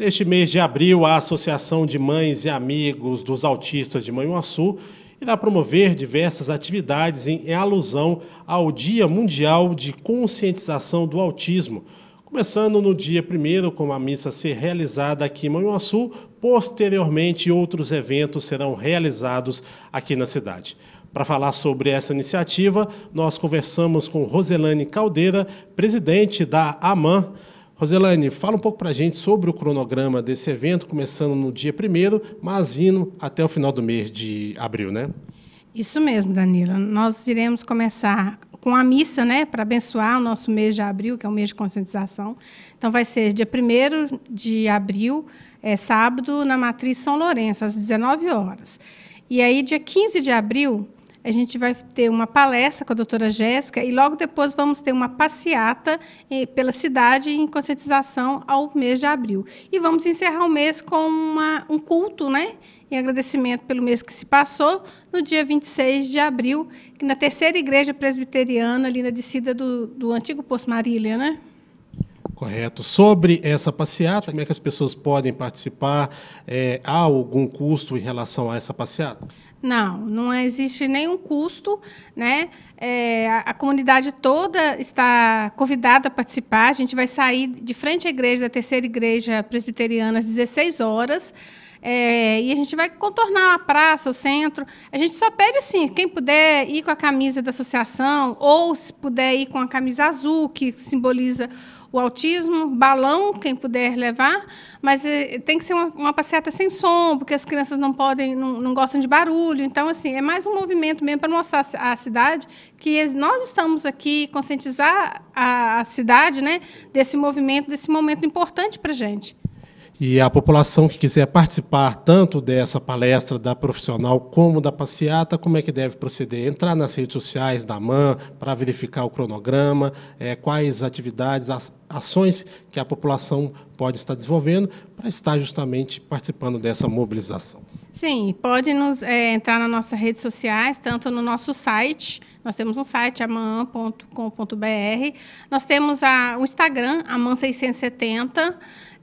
Neste mês de abril, a Associação de Mães e Amigos dos Autistas de Manhuaçu irá promover diversas atividades em alusão ao Dia Mundial de Conscientização do Autismo, começando no dia 1 com a missa ser realizada aqui em Manhuaçu, posteriormente outros eventos serão realizados aqui na cidade. Para falar sobre essa iniciativa, nós conversamos com Roselane Caldeira, presidente da AMAN, Roselaine, fala um pouco para a gente sobre o cronograma desse evento, começando no dia 1 mas indo até o final do mês de abril, né? Isso mesmo, Danilo. Nós iremos começar com a missa, né, para abençoar o nosso mês de abril, que é o mês de conscientização. Então, vai ser dia 1 de abril, é, sábado, na Matriz São Lourenço, às 19 horas. E aí, dia 15 de abril, a gente vai ter uma palestra com a doutora Jéssica e logo depois vamos ter uma passeata eh, pela cidade em conscientização ao mês de abril. E vamos encerrar o mês com uma, um culto, né? Em agradecimento pelo mês que se passou, no dia 26 de abril, na terceira igreja presbiteriana, ali na descida do, do antigo Poço Marília, né? Correto. Sobre essa passeata, como é que as pessoas podem participar? É, há algum custo em relação a essa passeata? Não, não existe nenhum custo, né? É, a, a comunidade toda está convidada a participar. A gente vai sair de frente à igreja, da terceira igreja presbiteriana, às 16 horas. É, e a gente vai contornar a praça, o centro. A gente só pede, sim, quem puder ir com a camisa da associação, ou se puder ir com a camisa azul, que simboliza o autismo, balão, quem puder levar, mas eh, tem que ser uma, uma passeata sem som, porque as crianças não podem, não, não gostam de barulho. Então, assim, é mais um movimento mesmo para mostrar à cidade que nós estamos aqui, conscientizar a, a cidade né, desse movimento, desse momento importante para a gente. E a população que quiser participar tanto dessa palestra da profissional como da passeata, como é que deve proceder? Entrar nas redes sociais da MAN para verificar o cronograma, é, quais atividades, as, ações que a população pode estar desenvolvendo para estar justamente participando dessa mobilização. Sim, pode nos é, entrar nas nossas redes sociais, tanto no nosso site, nós temos um site, aman.com.br, nós temos a, o Instagram, aman670,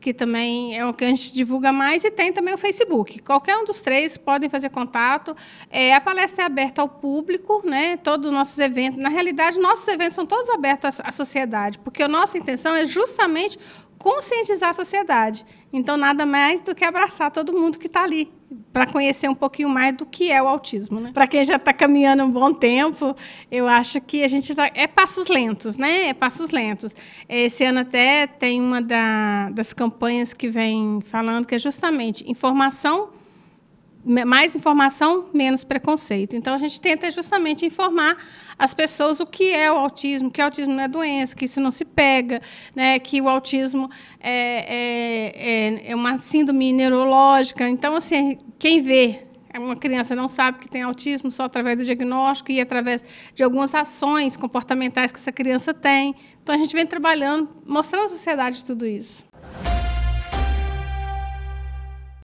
que também é o que a gente divulga mais, e tem também o Facebook. Qualquer um dos três podem fazer contato. É, a palestra é aberta ao público, né? Todos os nossos eventos. Na realidade, nossos eventos são todos abertos à sociedade, porque a nossa intenção é justamente conscientizar a sociedade. Então, nada mais do que abraçar todo mundo que está ali, para conhecer um pouquinho mais do que é o autismo. Né? Para quem já está caminhando um bom tempo, eu acho que a gente tá... é passos lentos, né? É passos lentos. Esse ano até tem uma da... das campanhas campanhas que vem falando, que é justamente informação, mais informação, menos preconceito. Então, a gente tenta justamente informar as pessoas o que é o autismo, que o autismo não é doença, que isso não se pega, né, que o autismo é, é, é, é uma síndrome neurológica. Então, assim, quem vê uma criança não sabe que tem autismo só através do diagnóstico e através de algumas ações comportamentais que essa criança tem. Então a gente vem trabalhando, mostrando à sociedade tudo isso.